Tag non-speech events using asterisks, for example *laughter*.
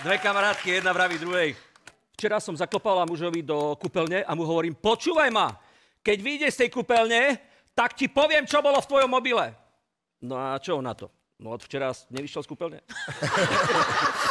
Dve kamarátky, jedna vraví druhej. Včera som zaklopala mužovi do kúpeľne a mu hovorím, počúvaj ma, keď vyjde z tej kúpeľne, tak ti poviem, čo bolo v tvojom mobile. No a čo on na to? No od včera nevyšiel z kúpeľne. *laughs*